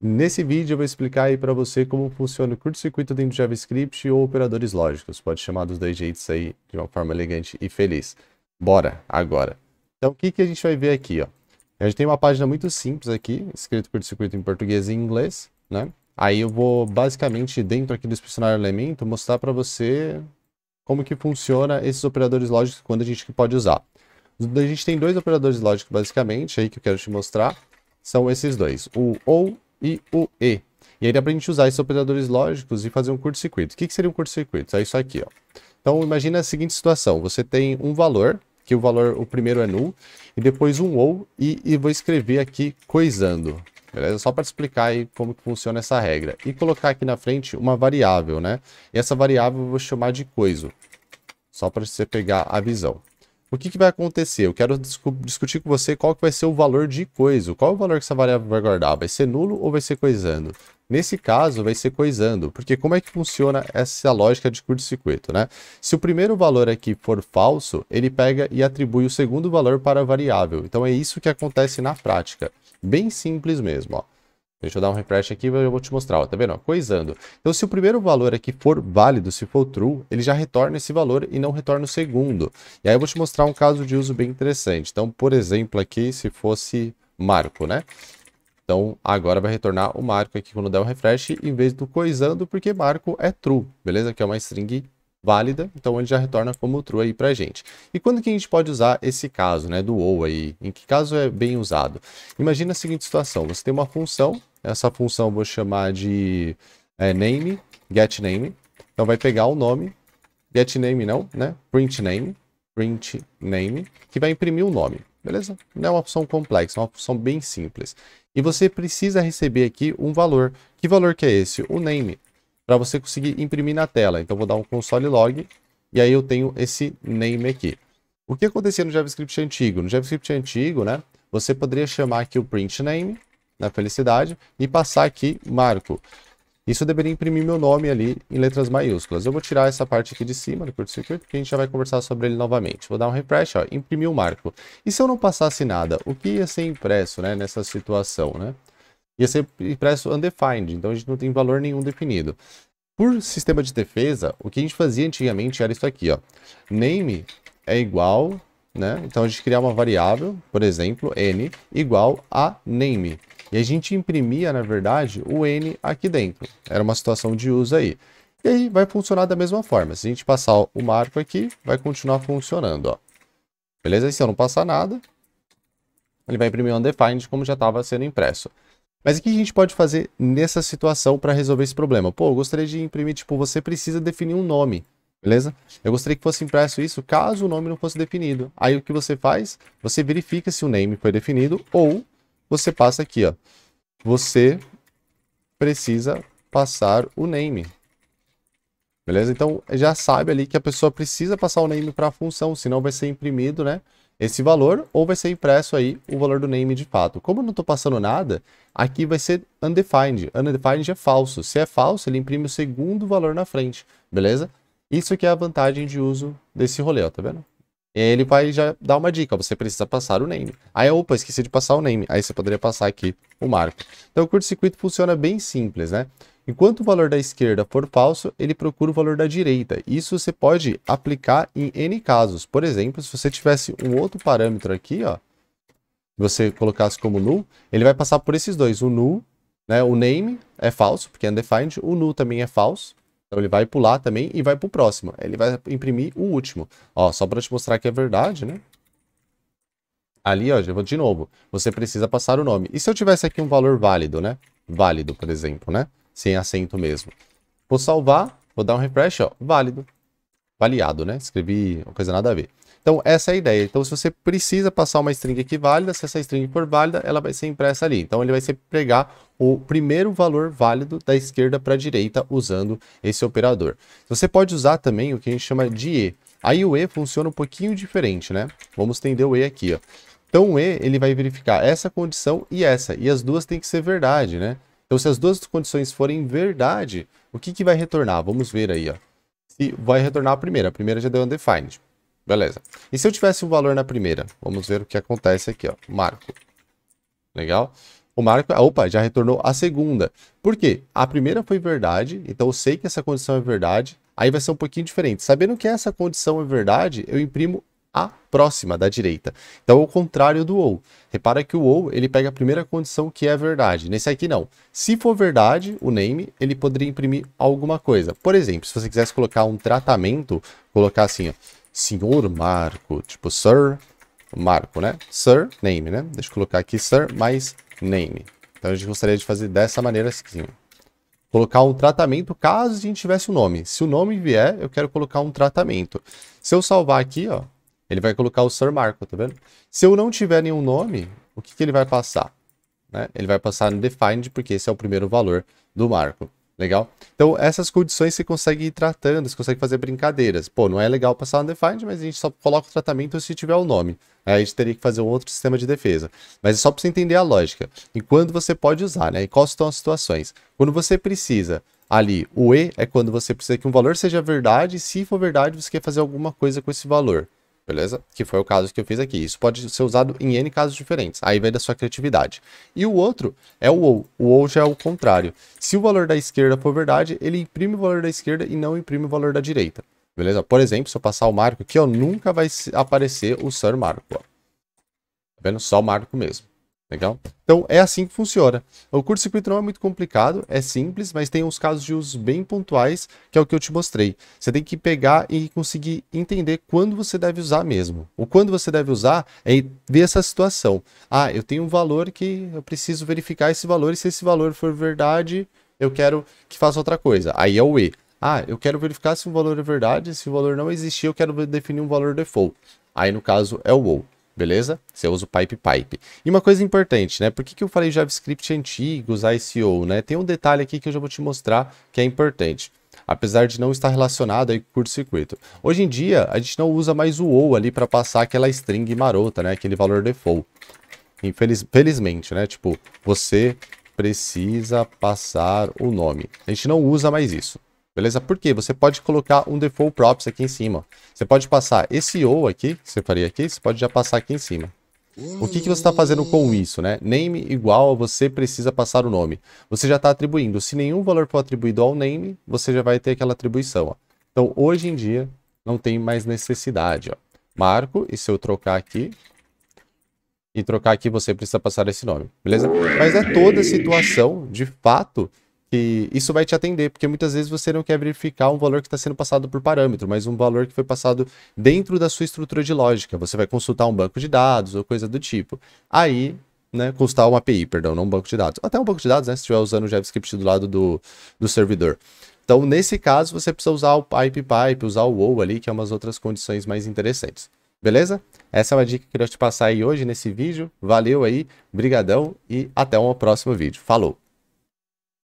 Nesse vídeo eu vou explicar aí para você como funciona o curto-circuito dentro do JavaScript ou operadores lógicos. Pode chamar dos dois jeitos aí de uma forma elegante e feliz. Bora, agora. Então o que, que a gente vai ver aqui, ó. A gente tem uma página muito simples aqui, escrito curto-circuito em português e inglês, né? Aí eu vou basicamente dentro aqui do inspecionário elemento mostrar para você como que funciona esses operadores lógicos quando a gente pode usar. A gente tem dois operadores lógicos basicamente aí que eu quero te mostrar. São esses dois, o ou e o E. E aí dá para a gente usar esses operadores lógicos e fazer um curto-circuito. O que, que seria um curto-circuito? É isso aqui, ó. Então imagina a seguinte situação, você tem um valor, que o valor, o primeiro é null, e depois um ou, e, e vou escrever aqui coisando, beleza? Só para explicar aí como funciona essa regra. E colocar aqui na frente uma variável, né? E essa variável eu vou chamar de coiso, só para você pegar a visão. O que, que vai acontecer? Eu quero discutir com você qual que vai ser o valor de coisa. Qual é o valor que essa variável vai guardar? Vai ser nulo ou vai ser coisando? Nesse caso, vai ser coisando, porque como é que funciona essa lógica de curto-circuito, né? Se o primeiro valor aqui for falso, ele pega e atribui o segundo valor para a variável. Então é isso que acontece na prática. Bem simples mesmo, ó. Deixa eu dar um refresh aqui e eu vou te mostrar, ó, tá vendo? coisando. Então, se o primeiro valor aqui for válido, se for true, ele já retorna esse valor e não retorna o segundo. E aí eu vou te mostrar um caso de uso bem interessante. Então, por exemplo, aqui, se fosse Marco, né? Então, agora vai retornar o Marco aqui quando der um refresh, em vez do coisando, porque Marco é true, beleza? Que é uma string válida, então ele já retorna como true aí pra gente. E quando que a gente pode usar esse caso, né, do ou aí? Em que caso é bem usado? Imagina a seguinte situação, você tem uma função essa função vou chamar de é, name, get name. Então vai pegar o nome, get name não, né? Print name, print name, que vai imprimir o nome, beleza? Não é uma opção complexa, é uma opção bem simples. E você precisa receber aqui um valor. Que valor que é esse? O name, para você conseguir imprimir na tela. Então vou dar um console log e aí eu tenho esse name aqui. O que acontecia no JavaScript antigo? No JavaScript antigo, né? Você poderia chamar aqui o print name na felicidade e passar aqui Marco. Isso deveria imprimir meu nome ali em letras maiúsculas. Eu vou tirar essa parte aqui de cima do curto-circuito, porque a gente já vai conversar sobre ele novamente. Vou dar um refresh, ó, imprimir o marco. E se eu não passasse nada, o que ia ser impresso né, nessa situação? Né? Ia ser impresso undefined, então a gente não tem valor nenhum definido. Por sistema de defesa, o que a gente fazia antigamente era isso aqui, ó. Name é igual, né? Então a gente criava uma variável, por exemplo, n igual a name. E a gente imprimia, na verdade, o N aqui dentro. Era uma situação de uso aí. E aí vai funcionar da mesma forma. Se a gente passar o marco aqui, vai continuar funcionando, ó. Beleza? E se eu não passar nada, ele vai imprimir undefined como já estava sendo impresso. Mas o que a gente pode fazer nessa situação para resolver esse problema? Pô, eu gostaria de imprimir, tipo, você precisa definir um nome, beleza? Eu gostaria que fosse impresso isso caso o nome não fosse definido. Aí o que você faz? Você verifica se o name foi definido ou você passa aqui, ó. Você precisa passar o name. Beleza? Então, já sabe ali que a pessoa precisa passar o name para a função, senão vai ser imprimido, né? Esse valor, ou vai ser impresso aí o valor do name de fato. Como eu não estou passando nada, aqui vai ser undefined. Undefined é falso. Se é falso, ele imprime o segundo valor na frente, beleza? Isso que é a vantagem de uso desse rolê, ó, tá vendo? E aí ele vai já dar uma dica, você precisa passar o name. Aí, opa, esqueci de passar o name. Aí você poderia passar aqui o marco. Então o curto-circuito funciona bem simples, né? Enquanto o valor da esquerda for falso, ele procura o valor da direita. Isso você pode aplicar em N casos. Por exemplo, se você tivesse um outro parâmetro aqui, ó, você colocasse como null, ele vai passar por esses dois, o null, né, o name é falso, porque é undefined, o null também é falso, então ele vai pular também e vai pro próximo. Ele vai imprimir o último. Ó, só para te mostrar que é verdade, né? Ali, ó, de novo, você precisa passar o nome. E se eu tivesse aqui um valor válido, né? Válido, por exemplo, né? Sem acento mesmo. Vou salvar, vou dar um refresh, ó, válido. Valiado, né? Escrevi uma coisa nada a ver. Então, essa é a ideia. Então, se você precisa passar uma string aqui válida, se essa string for válida, ela vai ser impressa ali. Então, ele vai sempre pegar o primeiro valor válido da esquerda para a direita usando esse operador. Você pode usar também o que a gente chama de E. Aí o E funciona um pouquinho diferente, né? Vamos estender o E aqui, ó. Então, o E ele vai verificar essa condição e essa. E as duas têm que ser verdade, né? Então, se as duas condições forem verdade, o que, que vai retornar? Vamos ver aí, ó. Se vai retornar a primeira. A primeira já deu undefined. Beleza. E se eu tivesse um valor na primeira? Vamos ver o que acontece aqui, ó. Marco. Legal? O marco, opa, já retornou a segunda. Por quê? A primeira foi verdade, então eu sei que essa condição é verdade. Aí vai ser um pouquinho diferente. Sabendo que essa condição é verdade, eu imprimo a próxima da direita. Então, é o contrário do ou. Repara que o ou, ele pega a primeira condição que é verdade. Nesse aqui, não. Se for verdade, o name, ele poderia imprimir alguma coisa. Por exemplo, se você quisesse colocar um tratamento, colocar assim, ó, Senhor Marco, tipo Sir Marco, né? Sir Name, né? Deixa eu colocar aqui Sir mais Name. Então a gente gostaria de fazer dessa maneira assim. Colocar um tratamento caso a gente tivesse o um nome. Se o nome vier, eu quero colocar um tratamento. Se eu salvar aqui, ó, ele vai colocar o Sir Marco, tá vendo? Se eu não tiver nenhum nome, o que, que ele vai passar? Né? Ele vai passar no defined, porque esse é o primeiro valor do Marco. Legal? Então, essas condições você consegue ir tratando, você consegue fazer brincadeiras. Pô, não é legal passar undefined, mas a gente só coloca o tratamento se tiver o nome. Aí a gente teria que fazer um outro sistema de defesa. Mas é só para você entender a lógica. E quando você pode usar, né? E quais estão as situações? Quando você precisa ali, o E é quando você precisa que um valor seja verdade, e se for verdade, você quer fazer alguma coisa com esse valor beleza? Que foi o caso que eu fiz aqui. Isso pode ser usado em N casos diferentes, aí vem da sua criatividade. E o outro é o OU. O OU já é o contrário. Se o valor da esquerda for verdade, ele imprime o valor da esquerda e não imprime o valor da direita, beleza? Por exemplo, se eu passar o marco aqui, ó, nunca vai aparecer o Sir Marco, ó. Tá vendo? Só o marco mesmo, legal? Então é assim que funciona. O curto-circuito não é muito complicado, é simples, mas tem uns casos de uso bem pontuais, que é o que eu te mostrei. Você tem que pegar e conseguir entender quando você deve usar mesmo. O quando você deve usar é ver essa situação. Ah, eu tenho um valor que eu preciso verificar esse valor, e se esse valor for verdade, eu quero que faça outra coisa. Aí é o E. Ah, eu quero verificar se o valor é verdade, se o valor não existir, eu quero definir um valor default. Aí no caso é o OU beleza? Você usa o pipe pipe. E uma coisa importante, né? Por que, que eu falei JavaScript antigo, usar ICO, né? Tem um detalhe aqui que eu já vou te mostrar que é importante. Apesar de não estar relacionado aí com curto-circuito. Hoje em dia, a gente não usa mais o OU ali para passar aquela string marota, né? Aquele valor default. Infelizmente, né? Tipo, você precisa passar o nome. A gente não usa mais isso beleza? Porque você pode colocar um default props aqui em cima. Você pode passar esse ou aqui, que você faria aqui, você pode já passar aqui em cima. O que, que você está fazendo com isso, né? Name igual a você precisa passar o nome. Você já está atribuindo. Se nenhum valor for atribuído ao name, você já vai ter aquela atribuição. Ó. Então, hoje em dia, não tem mais necessidade. Ó. Marco, e se eu trocar aqui, e trocar aqui, você precisa passar esse nome, beleza? Mas é toda situação, de fato, que isso vai te atender, porque muitas vezes você não quer verificar um valor que está sendo passado por parâmetro, mas um valor que foi passado dentro da sua estrutura de lógica. Você vai consultar um banco de dados ou coisa do tipo. Aí, né, consultar uma API, perdão, não um banco de dados. Até um banco de dados, né, se estiver usando o JavaScript do lado do, do servidor. Então, nesse caso, você precisa usar o pipe pipe, usar o wow ali, que é umas outras condições mais interessantes. Beleza? Essa é uma dica que eu queria te passar aí hoje nesse vídeo. Valeu aí, brigadão e até um próximo vídeo. Falou!